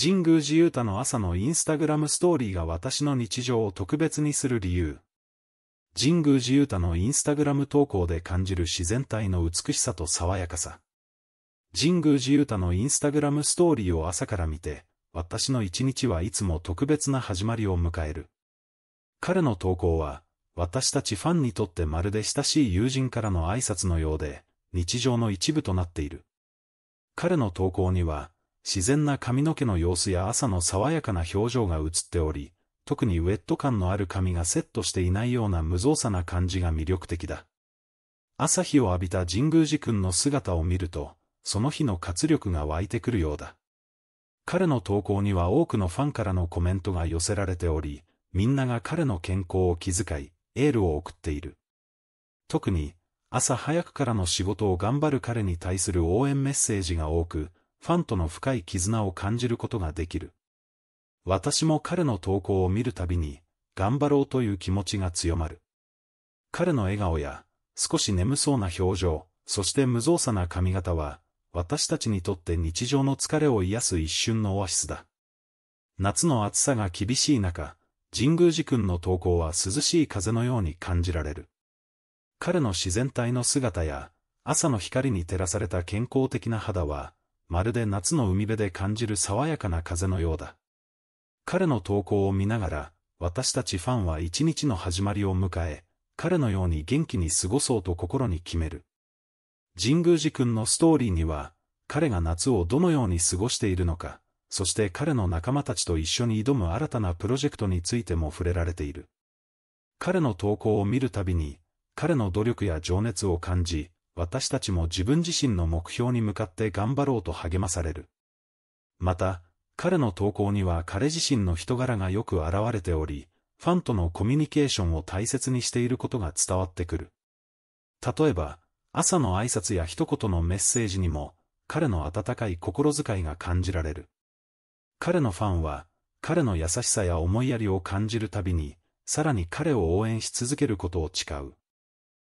神宮寺勇太の朝のインスタグラムストーリーが私の日常を特別にする理由。神宮寺勇太のインスタグラム投稿で感じる自然体の美しさと爽やかさ。神宮寺勇太のインスタグラムストーリーを朝から見て、私の一日はいつも特別な始まりを迎える。彼の投稿は、私たちファンにとってまるで親しい友人からの挨拶のようで、日常の一部となっている。彼の投稿には、自然な髪の毛の様子や朝の爽やかな表情が映っており、特にウェット感のある髪がセットしていないような無造作な感じが魅力的だ。朝日を浴びた神宮寺君の姿を見ると、その日の活力が湧いてくるようだ。彼の投稿には多くのファンからのコメントが寄せられており、みんなが彼の健康を気遣い、エールを送っている。特に、朝早くからの仕事を頑張る彼に対する応援メッセージが多く、ファンとの深い絆を感じることができる。私も彼の投稿を見るたびに、頑張ろうという気持ちが強まる。彼の笑顔や、少し眠そうな表情、そして無造作な髪型は、私たちにとって日常の疲れを癒す一瞬のオアシスだ。夏の暑さが厳しい中、神宮寺君の投稿は涼しい風のように感じられる。彼の自然体の姿や、朝の光に照らされた健康的な肌は、まるで夏の海辺で感じる爽やかな風のようだ。彼の投稿を見ながら、私たちファンは一日の始まりを迎え、彼のように元気に過ごそうと心に決める。神宮寺君のストーリーには、彼が夏をどのように過ごしているのか、そして彼の仲間たちと一緒に挑む新たなプロジェクトについても触れられている。彼の投稿を見るたびに、彼の努力や情熱を感じ、私たちも自分自身の目標に向かって頑張ろうと励まされる。また、彼の投稿には彼自身の人柄がよく現れており、ファンとのコミュニケーションを大切にしていることが伝わってくる。例えば、朝の挨拶や一言のメッセージにも、彼の温かい心遣いが感じられる。彼のファンは、彼の優しさや思いやりを感じるたびに、さらに彼を応援し続けることを誓う。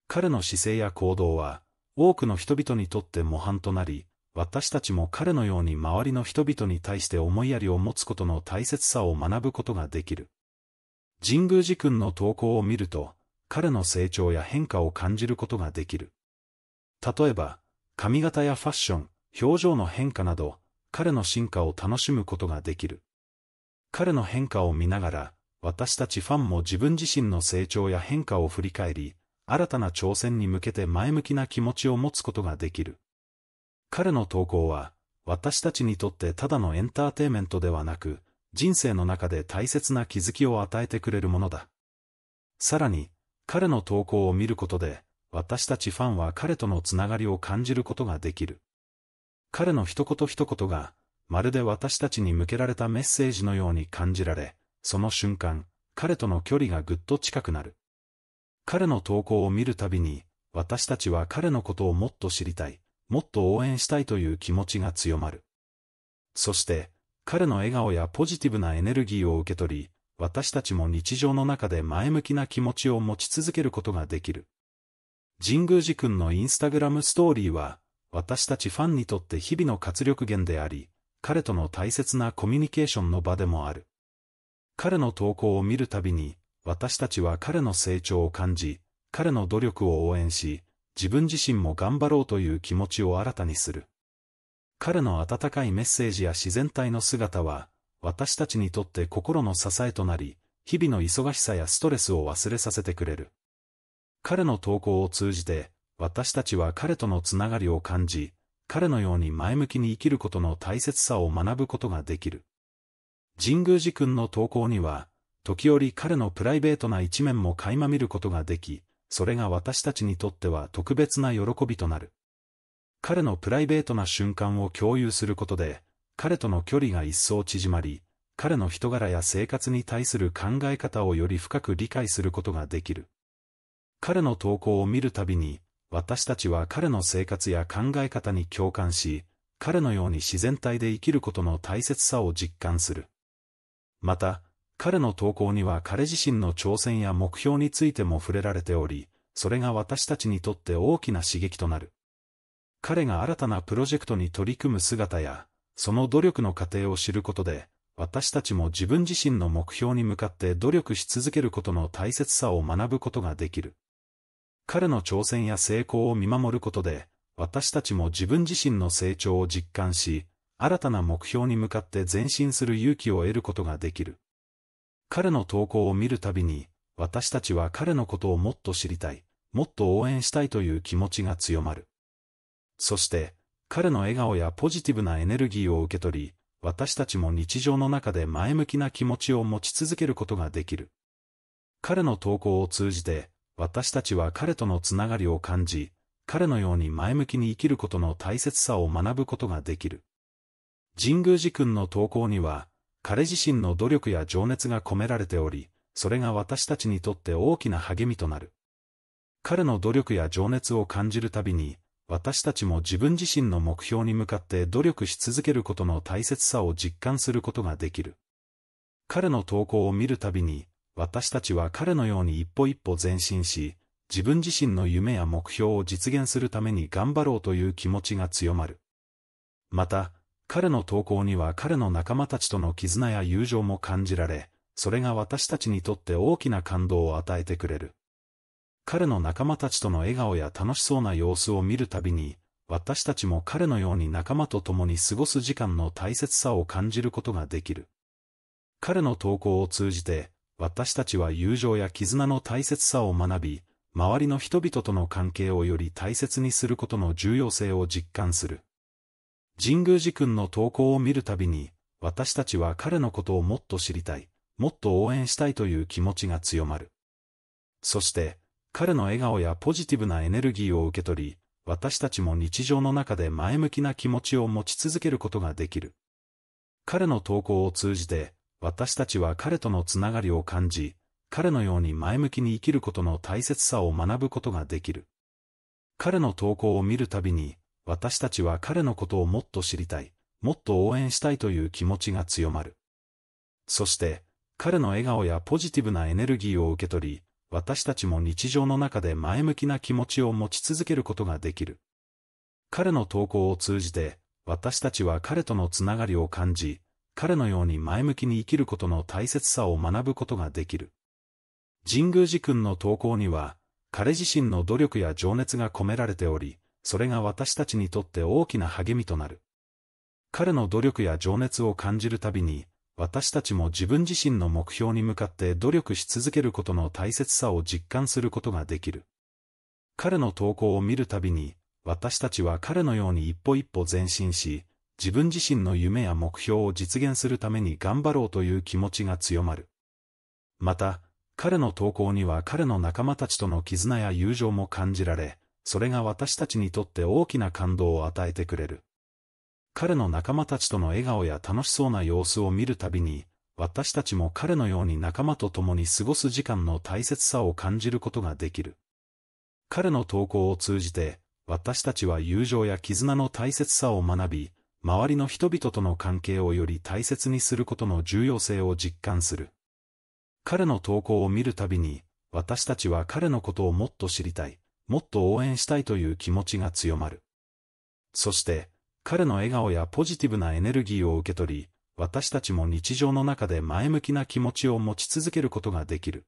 彼の姿勢や行動は、多くの人々にとって模範となり、私たちも彼のように周りの人々に対して思いやりを持つことの大切さを学ぶことができる。神宮寺君の投稿を見ると、彼の成長や変化を感じることができる。例えば、髪型やファッション、表情の変化など、彼の進化を楽しむことができる。彼の変化を見ながら、私たちファンも自分自身の成長や変化を振り返り、新たな挑戦に向けて前向きな気持ちを持つことができる。彼の投稿は、私たちにとってただのエンターテイメントではなく、人生の中で大切な気づきを与えてくれるものだ。さらに、彼の投稿を見ることで、私たちファンは彼とのつながりを感じることができる。彼の一言一言が、まるで私たちに向けられたメッセージのように感じられ、その瞬間、彼との距離がぐっと近くなる。彼の投稿を見るたびに、私たちは彼のことをもっと知りたい、もっと応援したいという気持ちが強まる。そして、彼の笑顔やポジティブなエネルギーを受け取り、私たちも日常の中で前向きな気持ちを持ち続けることができる。神宮寺君のインスタグラムストーリーは、私たちファンにとって日々の活力源であり、彼との大切なコミュニケーションの場でもある。彼の投稿を見るたびに、私たちは彼の成長を感じ、彼の努力を応援し、自分自身も頑張ろうという気持ちを新たにする。彼の温かいメッセージや自然体の姿は、私たちにとって心の支えとなり、日々の忙しさやストレスを忘れさせてくれる。彼の投稿を通じて、私たちは彼とのつながりを感じ、彼のように前向きに生きることの大切さを学ぶことができる。神宮寺君の投稿には、時折彼のプライベートな一面も垣間見ることができ、それが私たちにとっては特別な喜びとなる。彼のプライベートな瞬間を共有することで、彼との距離が一層縮まり、彼の人柄や生活に対する考え方をより深く理解することができる。彼の投稿を見るたびに、私たちは彼の生活や考え方に共感し、彼のように自然体で生きることの大切さを実感する。また、彼の投稿には彼自身の挑戦や目標についても触れられており、それが私たちにとって大きな刺激となる。彼が新たなプロジェクトに取り組む姿や、その努力の過程を知ることで、私たちも自分自身の目標に向かって努力し続けることの大切さを学ぶことができる。彼の挑戦や成功を見守ることで、私たちも自分自身の成長を実感し、新たな目標に向かって前進する勇気を得ることができる。彼の投稿を見るたびに、私たちは彼のことをもっと知りたい、もっと応援したいという気持ちが強まる。そして、彼の笑顔やポジティブなエネルギーを受け取り、私たちも日常の中で前向きな気持ちを持ち続けることができる。彼の投稿を通じて、私たちは彼とのつながりを感じ、彼のように前向きに生きることの大切さを学ぶことができる。神宮寺君の投稿には、彼自身の努力や情熱が込められており、それが私たちにとって大きな励みとなる。彼の努力や情熱を感じるたびに、私たちも自分自身の目標に向かって努力し続けることの大切さを実感することができる。彼の投稿を見るたびに、私たちは彼のように一歩一歩前進し、自分自身の夢や目標を実現するために頑張ろうという気持ちが強まる。また、彼の投稿には彼の仲間たちとの絆や友情も感じられ、それが私たちにとって大きな感動を与えてくれる。彼の仲間たちとの笑顔や楽しそうな様子を見るたびに、私たちも彼のように仲間と共に過ごす時間の大切さを感じることができる。彼の投稿を通じて、私たちは友情や絆の大切さを学び、周りの人々との関係をより大切にすることの重要性を実感する。神宮寺君の投稿を見るたびに、私たちは彼のことをもっと知りたい、もっと応援したいという気持ちが強まる。そして、彼の笑顔やポジティブなエネルギーを受け取り、私たちも日常の中で前向きな気持ちを持ち続けることができる。彼の投稿を通じて、私たちは彼とのつながりを感じ、彼のように前向きに生きることの大切さを学ぶことができる。彼の投稿を見るたびに、私たちは彼のことをもっと知りたい、もっと応援したいという気持ちが強まる。そして、彼の笑顔やポジティブなエネルギーを受け取り、私たちも日常の中で前向きな気持ちを持ち続けることができる。彼の投稿を通じて、私たちは彼とのつながりを感じ、彼のように前向きに生きることの大切さを学ぶことができる。神宮寺君の投稿には、彼自身の努力や情熱が込められており、それが私たちにとって大きな励みとなる。彼の努力や情熱を感じるたびに、私たちも自分自身の目標に向かって努力し続けることの大切さを実感することができる。彼の投稿を見るたびに、私たちは彼のように一歩一歩前進し、自分自身の夢や目標を実現するために頑張ろうという気持ちが強まる。また、彼の投稿には彼の仲間たちとの絆や友情も感じられ、それが私たちにとって大きな感動を与えてくれる。彼の仲間たちとの笑顔や楽しそうな様子を見るたびに、私たちも彼のように仲間と共に過ごす時間の大切さを感じることができる。彼の投稿を通じて、私たちは友情や絆の大切さを学び、周りの人々との関係をより大切にすることの重要性を実感する。彼の投稿を見るたびに、私たちは彼のことをもっと知りたい、もっと応援したいという気持ちが強まる。そして、彼の笑顔やポジティブなエネルギーを受け取り、私たちも日常の中で前向きな気持ちを持ち続けることができる。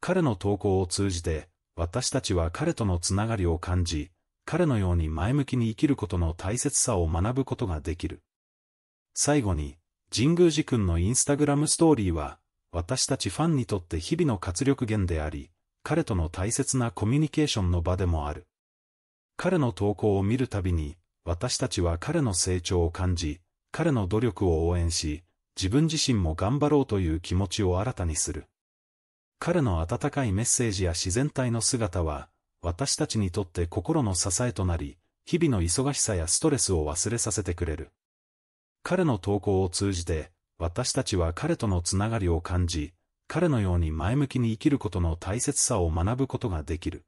彼の投稿を通じて、私たちは彼とのつながりを感じ、彼のように前向きに生きることの大切さを学ぶことができる。最後に、神宮寺君のインスタグラムストーリーは、私たちファンにとって日々の活力源であり、彼との大切なコミュニケーションの場でもある。彼の投稿を見るたびに、私たちは彼の成長を感じ、彼の努力を応援し、自分自身も頑張ろうという気持ちを新たにする。彼の温かいメッセージや自然体の姿は、私たちにとって心の支えとなり、日々の忙しさやストレスを忘れさせてくれる。彼の投稿を通じて、私たちは彼とのつながりを感じ、彼のように前向きに生きることの大切さを学ぶことができる。